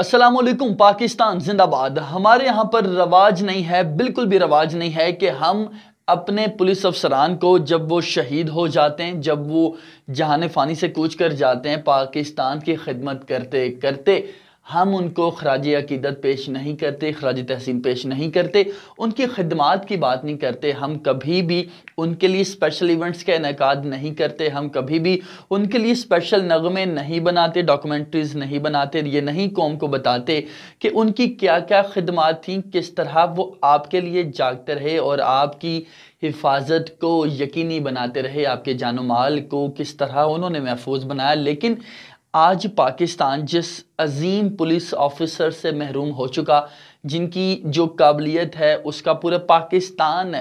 असलकुम पाकिस्तान जिंदाबाद हमारे यहाँ पर रवाज नहीं है बिल्कुल भी रवाज नहीं है कि हम अपने पुलिस अफसरान को जब वो शहीद हो जाते हैं जब वो जहान फ़ानी से कूच कर जाते हैं पाकिस्तान की खिदमत करते करते हम उनको खराज अकीदत पेश नहीं करते खराज तहसीन पेश नहीं करते उनकी खदमात की बात नहीं करते हम कभी भी उनके लिए स्पेशल इवेंट्स का इनका नहीं करते हम कभी भी उनके लिए स्पेशल नगमे नहीं बनाते डॉक्यूमेंट्रीज़ नहीं बनाते ये नहीं कौम को बताते कि उनकी क्या क्या खदमात थी किस तरह वो आपके लिए जागते रहे और आपकी हिफाजत को यकीनी बनाते रहे आपके जानो माल को किस तरह उन्होंने महफूज बनाया लेकिन आज पाकिस्तान जिस अजीम पुलिस ऑफिसर से महरूम हो चुका जिनकी जो काबिलियत है उसका पूरा पाकिस्तान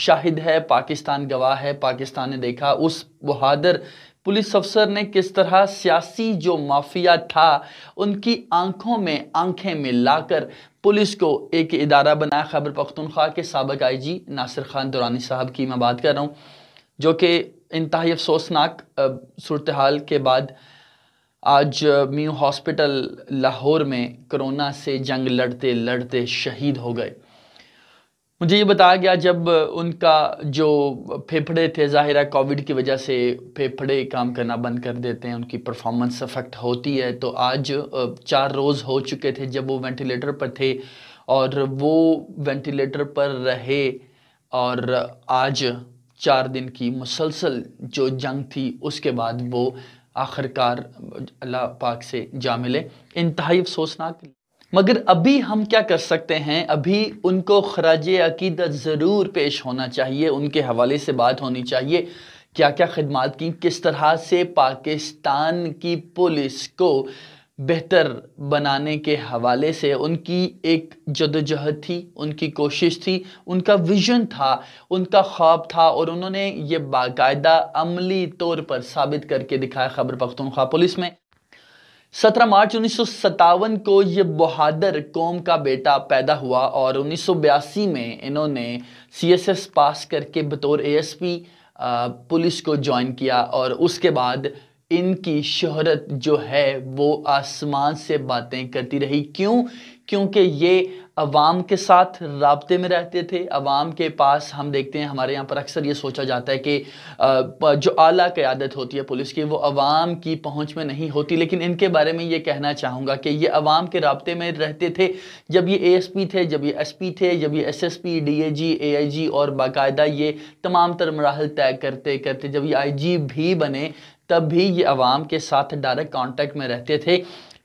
शाहिद है पाकिस्तान गवाह है पाकिस्तान ने देखा उस बहादुर पुलिस अफसर ने किस तरह सियासी जो माफिया था उनकी आंखों में आंखें मिलाकर पुलिस को एक इदारा बनाया खबर पख्तनख्वा के सबक आई जी नासिर खान दुरानी साहब की मैं बात कर रहा हूँ जो कि इंतहाई अफसोसनाक सूरत हाल के बाद आज म्यू हॉस्पिटल लाहौर में कोरोना से जंग लड़ते लड़ते शहीद हो गए मुझे ये बताया गया जब उनका जो फेफड़े थे ज़ाहिर है कोविड की वजह से फेफड़े काम करना बंद कर देते हैं उनकी परफॉर्मेंस अफेक्ट होती है तो आज चार रोज़ हो चुके थे जब वो वेंटिलेटर पर थे और वो वेंटिलेटर पर रहे और आज चार दिन की मुसलसल जो जंग थी उसके बाद वो आखिरकार अल्लाह पाक से जा मिले इंतहाई अफसोसनाक मगर अभी हम क्या कर सकते हैं अभी उनको खराज अकीदत ज़रूर पेश होना चाहिए उनके हवाले से बात होनी चाहिए क्या क्या खदमात की किस तरह से पाकिस्तान की पुलिस को बेहतर बनाने के हवाले से उनकी एक जदोजहद थी उनकी कोशिश थी उनका विजन था उनका ख्वाब था और उन्होंने ये बाकायदा अमली तौर पर साबित करके दिखाया खबर पख्तनख्वा पुलिस में सत्रह मार्च उन्नीस को ये बहादुर कौम का बेटा पैदा हुआ और उन्नीस में इन्होंने सीएसएस पास करके बतौर एएसपी पुलिस को ज्वाइन किया और उसके बाद इनकी शहरत जो है वो आसमान से बातें करती रही क्यों क्योंकि ये अवाम के साथ रबते में रहते थे अवाम के पास हम देखते हैं हमारे यहाँ पर अक्सर ये सोचा जाता है कि जो आला क़्यादत होती है पुलिस की वो अवाम की पहुँच में नहीं होती लेकिन इनके बारे में ये कहना चाहूँगा कि ये अवाम के रबते में रहते थे जब ये एएसपी थे जब ये एसपी थे जब ये एसएसपी डीएजी एआईजी और बाकायदा ये तमाम तर मराहल तय करते करते जब ये जी भी बने तब भी ये आवाम के साथ डायरेक्ट कांटेक्ट में रहते थे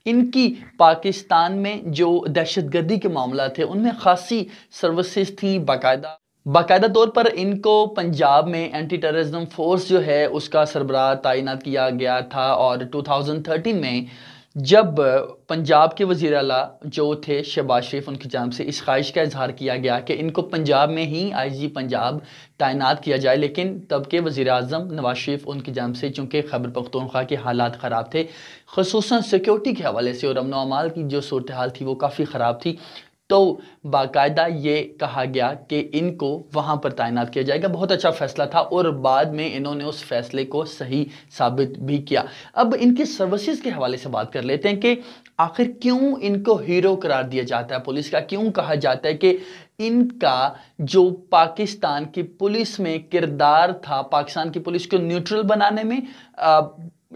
इनकी पाकिस्तान में जो दहशत गर्दी के मामला थे उनमें खासी सर्विसेज थी बाकायदा बाकायदा तौर पर इनको पंजाब में एंटी टेररिज्म फोर्स जो है उसका सरबराह तैनात किया गया था और 2013 में जब पंजाब के वज़ी अला जो थे शहबाज शरीफ उनकी जानब से इस ख्वाहिश का इजहार किया गया कि इनको पंजाब में ही आई जी पंजाब तैनात किया जाए लेकिन तब के वज़ी अजम नवाज शरीफ उनकी जानब से चूँकि खबर पख्तनख्वा के हालात ख़राब थे खसूस सिक्योरिटी के हवाले से और अमन अमाल की जो सूरत हाल थी वो काफ़ी ख़राब थी तो बाकायदा ये कहा गया कि इनको वहाँ पर तैनात किया जाएगा बहुत अच्छा फैसला था और बाद में इन्होंने उस फैसले को सही साबित भी किया अब इनकी सर्विसेज के हवाले से बात कर लेते हैं कि आखिर क्यों इनको हीरो करार दिया जाता है पुलिस का क्यों कहा जाता है कि इनका जो पाकिस्तान की पुलिस में किरदार था पाकिस्तान की पुलिस को न्यूट्रल बनाने में आ,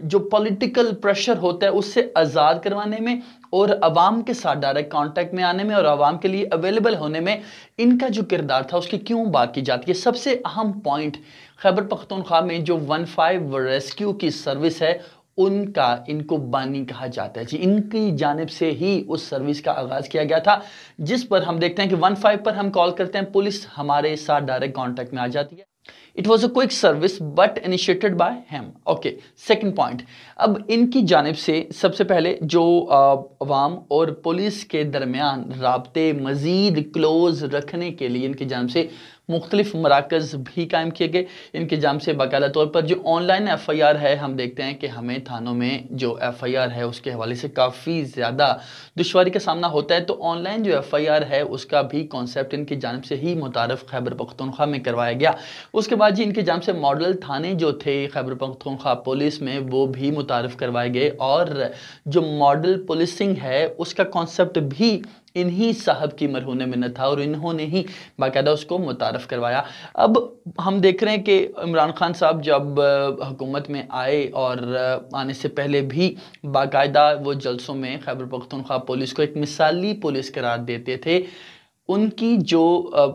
जो पॉलिटिकल प्रेशर होता है उससे आज़ाद करवाने में और आवाम के साथ डायरेक्ट कांटेक्ट में आने में और आवाम के लिए अवेलेबल होने में इनका जो किरदार था उसकी क्यों बात की जाती है सबसे अहम पॉइंट खैबर पख्तनख्वा में जो वन फाइव रेस्क्यू की सर्विस है उनका इनको बानी कहा जाता है जी इनकी जानब से ही उस सर्विस का आगाज़ किया गया था जिस पर हम देखते हैं कि वन फाइव पर हम कॉल करते हैं पुलिस हमारे साथ डायरेक्ट कॉन्टैक्ट में आ जाती है it was a quick service but initiated by him okay second point अब इनकी जानब से सबसे पहले जो अवाम और पुलिस के दरमियान रबते मज़ीद क्लोज रखने के लिए इनकी जानब से मुख्तलिफ मराकज़ भी कायम किए गए इनके जाम से बाकायदा तौर पर जो ऑनलाइन एफ़ आई आर है हम देखते हैं कि हमें थानों में जो एफ़ आई आर है उसके हवाले से काफ़ी ज़्यादा दुशारी का सामना होता है तो ऑनलाइन जो एफ़ आई आर है उसका भी कॉन्सेप्ट इनकी जानब से ही मुतारफ़ खैबर पख्तनख्वा में करवाया गया उसके बाद बाद जी इनके जाम से मॉडल थाने जो थे खैबर पख्तूनख्वा पुलिस में वो भी मुतारफ़ करवाए गए और जो मॉडल पुलिसिंग है उसका कॉन्सेप्ट भी इन्हीं साहब की मरहून न था और इन्होंने ही बाकायदा उसको मुतारफ़ करवाया अब हम देख रहे हैं कि इमरान खान साहब जब हुकूमत में आए और आने से पहले भी बाकायदा वो जलसों में खैबर पखतनख्वा पुलिस को एक मिसाली पुलिस करार देते थे उनकी जो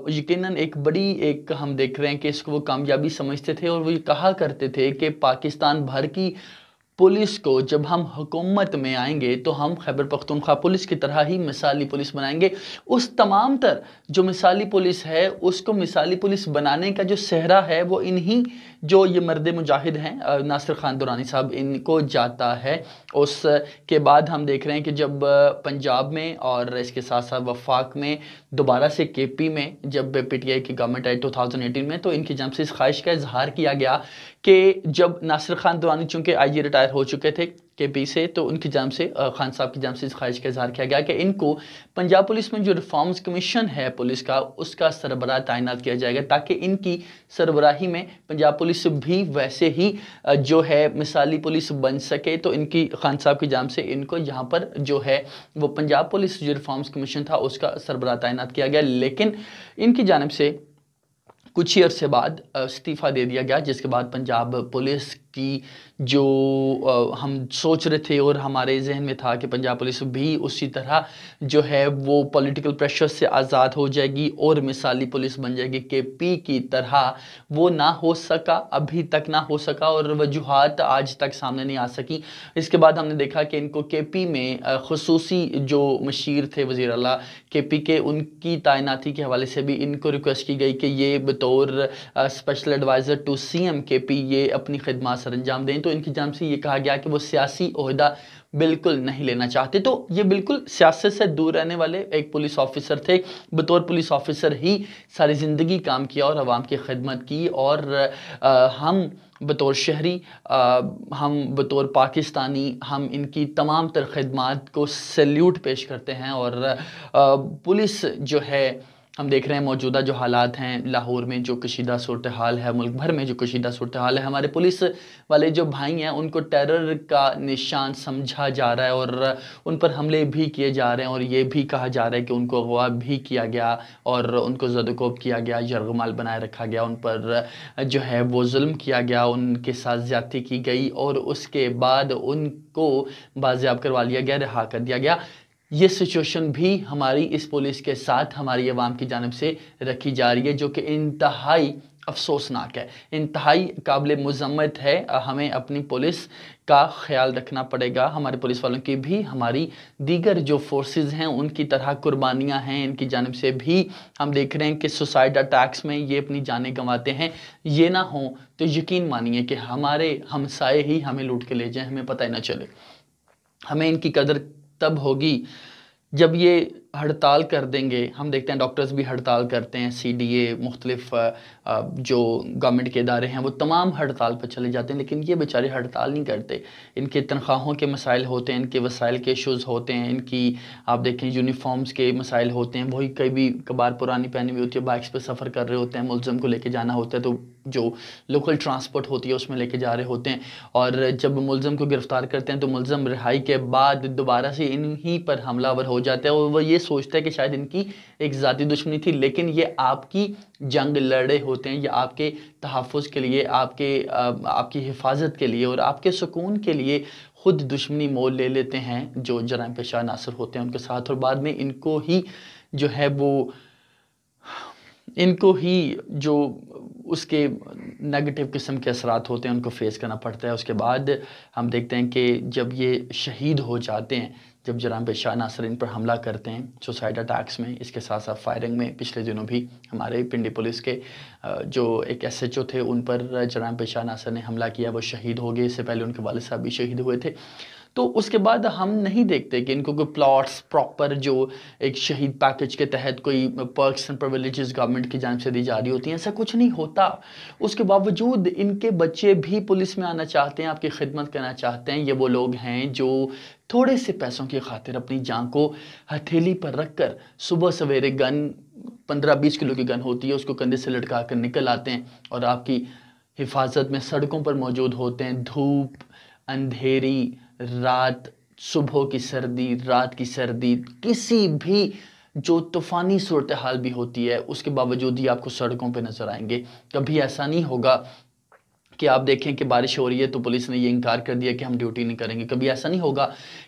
यकीनन एक बड़ी एक हम देख रहे हैं कि इसको वो कामयाबी समझते थे और वो ये कहा करते थे कि पाकिस्तान भर की पुलिस को जब हम हुकूमत में आएंगे तो हम खैबर पख्तूनख्वा पुलिस की तरह ही मिसाली पुलिस बनाएंगे उस तमाम तर जो मिसाली पुलिस है उसको मिसाली पुलिस बनाने का जो सहरा है वो इन्हीं जो ये मर्द मुजाहिद हैं नासिर खान दुरानी साहब इनको जाता है उस के बाद हम देख रहे हैं कि जब पंजाब में और इसके साथ साथ वफाक में दोबारा से के पी में जब पी टी आई की गवर्नमेंट आई टू थाउजेंड एटीन में तो इनकी जम से इस ख्वाहिश का इजहार किया गया कि जब नासिर खान दुरानी चूँकि आई जी रिटायर हो चुके थे के पी से तो उनकी जाम से खान साहब की जाम से इस ख्वाहिश का इजहार किया गया कि इनको पंजाब पुलिस में जो रिफॉर्म्स कमीशन है पुलिस का उसका सरबरा तैनात किया जाएगा ताकि इनकी सरबराही में पंजाब पुलिस भी वैसे ही जो है मिसाली पुलिस बन सके तो इनकी खान साहब की जाम से इनको यहाँ पर जो है वो पंजाब पुलिस जो रिफॉर्म्स कमीशन था उसका सरबरा तैनात किया गया लेकिन इनकी जानब से कुछ ही अरसे बाद इस्तीफ़ा दे दिया गया जिसके बाद पंजाब पुलिस कि जो हम सोच रहे थे और हमारे जहन में था कि पंजाब पुलिस भी उसी तरह जो है वो पॉलिटिकल प्रेशर से आज़ाद हो जाएगी और मिसाली पुलिस बन जाएगी के पी की तरह वो ना हो सका अभी तक ना हो सका और वजूहत आज तक सामने नहीं आ सकी इसके बाद हमने देखा कि इनको के पी में खसूसी जो मशीर थे वज़ी अला के पी के उनकी तैनाती के हवाले से भी इनको रिक्वेस्ट की गई कि ये बतौर special adviser to C M K P ये अपनी खदमा सर अंजाम दें तो इनकी जान से ये कहा गया कि वो सियासी अहदा बिल्कुल नहीं लेना चाहते तो ये बिल्कुल सियासत से दूर रहने वाले एक पुलिस ऑफिसर थे बतौर पुलिस ऑफिसर ही सारी ज़िंदगी काम किया और आवाम की खदमत की और आ, हम बतौर शहरी आ, हम बतौर पाकिस्तानी हम इनकी तमाम तर खदमात को सल्यूट पेश करते हैं और आ, पुलिस जो है हम देख रहे हैं मौजूदा जो हालात हैं लाहौर में जो कशीदा सूरत हाल है मुल्क भर में जो कशीदा सूरत हाल है हमारे पुलिस वाले जो भाई हैं उनको टेरर का निशान समझा जा रहा है और उन पर हमले भी किए जा रहे हैं और ये भी कहा जा रहा है कि उनको अगवा भी किया गया और उनको जदकोब किया गया यरगमाल बनाए रखा गया उन पर जो है वो जुल्म किया गया उनके साथ ज़्यादा की गई और उसके बाद उनको बाजियाब करवा लिया गया रिहा कर दिया गया ये सिचुएशन भी हमारी इस पुलिस के साथ हमारी आवाम की जानब से रखी जा रही है जो कि इंतहाई अफसोसनाक है इंतहाई काबिल मजम्मत है हमें अपनी पुलिस का ख्याल रखना पड़ेगा हमारे पुलिस वालों की भी हमारी दीगर जो फोर्सेस हैं उनकी तरह कुर्बानियां हैं इनकी जानब से भी हम देख रहे हैं कि सुसाइड अटैक्स में ये अपनी जानें गंवाते हैं ये ना हो तो यकीन मानिए कि हमारे हमसाए ही हमें लूट के ले जाएँ हमें पता ही ना चले हमें इनकी कदर तब होगी जब ये हड़ताल कर देंगे हम देखते हैं डॉक्टर्स भी हड़ताल करते हैं सी डी ए मुख्तलिफ जो गवर्नमेंट के इदारे हैं वो तमाम हड़ताल पर चले जाते हैं लेकिन ये बेचारे हड़ताल नहीं करते इनके तनख्वाहों के मसाइल होते हैं इनके वसाइल के इशूज़ होते हैं इनकी आप देखें यूनिफॉर्म्स के मसाइल होते हैं वही कभी कबार पुरानी पहनी हुई होती है बाइक्स पर सफ़र कर रहे होते हैं मुलज़म को लेके जाना होता है तो जो लोकल ट्रांसपोर्ट होती है उसमें लेके जा रहे होते हैं और जब मुलज़म को गिरफ़्तार करते हैं तो मुलम रिहाई के बाद दोबारा से इन्हीं पर हमलावर हो जाता है और वह ये सोचता है कि शायद इनकी एक ज़ाती दुश्मनी थी लेकिन ये आपकी जंग लड़े होते हैं या आपके तहफ़ के लिए आपके आपकी हिफाजत के लिए और आपके सुकून के लिए ख़ुद दुश्मनी मोल ले लेते हैं जो जराम पेशा नासर होते हैं उनके साथ और बाद में इनको ही जो है वो इनको ही जो उसके नेगेटिव किस्म के असरात होते हैं उनको फेस करना पड़ता है उसके बाद हम देखते हैं कि जब ये शहीद हो जाते हैं जब जराम पे शाह इन पर हमला करते हैं सुसाइड अटैक्स में इसके साथ साथ फायरिंग में पिछले दिनों भी हमारे पिंडी पुलिस के जो एक एस एच ओ थे उन पर जराम पे शाह नासर ने हमला किया वो शहीद हो गए इससे पहले उनके वाले साहब भी शहीद हुए थे तो उसके बाद हम नहीं देखते कि इनको कोई प्लॉट्स प्रॉपर जो एक शहीद पैकेज के तहत कोई पर्क्स एंड प्रविलेज़ गवर्नमेंट की जानब से दी जा रही होती हैं ऐसा कुछ नहीं होता उसके बावजूद इनके बच्चे भी पुलिस में आना चाहते हैं आपकी खिदमत करना चाहते हैं ये वो लोग हैं जो थोड़े से पैसों की खातिर अपनी जान को हथेली पर रख कर सुबह सवेरे गन पंद्रह बीस किलो की गन होती है उसको कंधे से लटका कर निकल आते हैं और आपकी हिफाजत में सड़कों पर मौजूद होते हैं धूप अंधेरी रात सुबह की सर्दी रात की सर्दी किसी भी जो तूफ़ानी सूरत हाल भी होती है उसके बावजूद ही आपको सड़कों पे नज़र आएंगे कभी ऐसा नहीं होगा कि आप देखें कि बारिश हो रही है तो पुलिस ने ये इनकार कर दिया कि हम ड्यूटी नहीं करेंगे कभी ऐसा नहीं होगा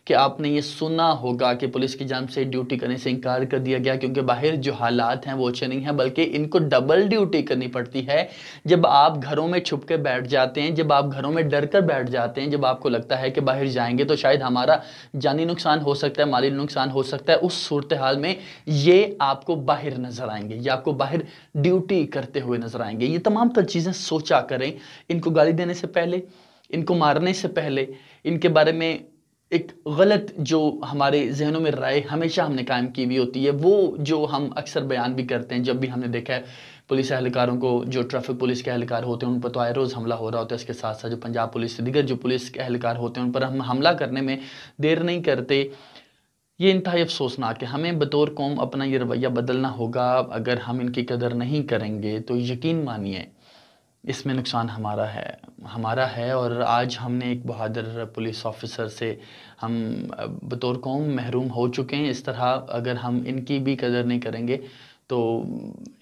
कि आपने ये सुना होगा कि पुलिस की जान से ड्यूटी करने से इनकार कर दिया गया क्योंकि बाहर जो हालात हैं वो अच्छे नहीं हैं बल्कि इनको डबल ड्यूटी करनी पड़ती है जब आप घरों में छुप के बैठ जाते हैं जब आप घरों में डर कर बैठ जाते हैं जब आपको लगता है कि बाहर जाएंगे तो शायद हमारा जानी नुकसान हो सकता है माली नुकसान हो सकता है उस सूरत हाल में ये आपको बाहर नजर आएंगे ये आपको बाहर ड्यूटी करते हुए नजर आएंगे ये तमाम तर चीज़ें सोचा करें इन इनको गाली देने से पहले इनको मारने से पहले इनके बारे में एक गलत जो हमारे जहनों में राय हमेशा हमने कायम की हुई होती है वो जो हम अक्सर बयान भी करते हैं जब भी हमने देखा है पुलिस एहलकारों को जो ट्रैफिक पुलिस के अहलकार होते हैं उन पर तो आए रोज़ हमला हो रहा होता है इसके साथ साथ जो पंजाब पुलिस से दिगर जो पुलिस के अहलकार होते हैं उन पर हम हमला करने में देर नहीं करते ये इंतहा अफसोसनाक है हमें बतौर कौम अपना ये रवैया बदलना होगा अगर हम इनकी कदर नहीं करेंगे तो यकीन मानिए इसमें नुकसान हमारा है हमारा है और आज हमने एक बहादुर पुलिस ऑफिसर से हम बतौर कौम महरूम हो चुके हैं इस तरह अगर हम इनकी भी कदर नहीं करेंगे तो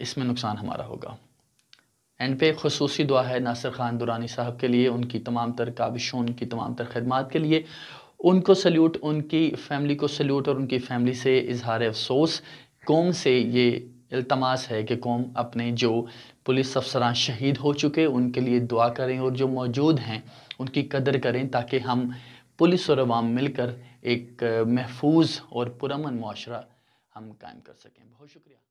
इसमें नुकसान हमारा होगा एंड पे खसूस दुआ है नासिर ख़ान दुरानी साहब के लिए उनकी तमाम तर काबिशों उनकी तमाम तर खदमात के लिए उनको सल्यूट उनकी फ़ैमिली को सल्यूट और उनकी फ़ैमिली से इजहार अफसोस कौम से ये अल्तमास है कि कौम अपने जो पुलिस अफसरान शहीद हो चुके उनके लिए दुआ करें और जो मौजूद हैं उनकी कदर करें ताकि हम पुलिस और अवाम मिलकर एक महफूज और पुरमन माशरा हम कायम कर सकें बहुत शुक्रिया